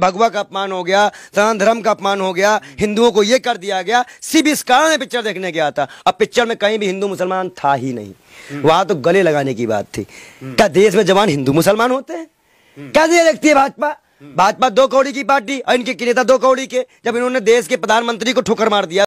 भगवा का अपमान हो गया सनातन धर्म का अपमान हो गया हिंदुओं को यह कर दिया गया सिर्फ इस कारण पिक्चर देखने गया था अब पिक्चर में कहीं भी हिंदू मुसलमान था ही नहीं हम्म। वहां तो गले लगाने की बात थी हम्म। क्या देश में जवान हिंदू मुसलमान होते हैं हम्म। क्या दे देखती है भाजपा भाजपा दो कौड़ी की पार्टी और इनके नेता दो कौड़ी के जब इन्होंने देश के प्रधानमंत्री को ठोकर मार दिया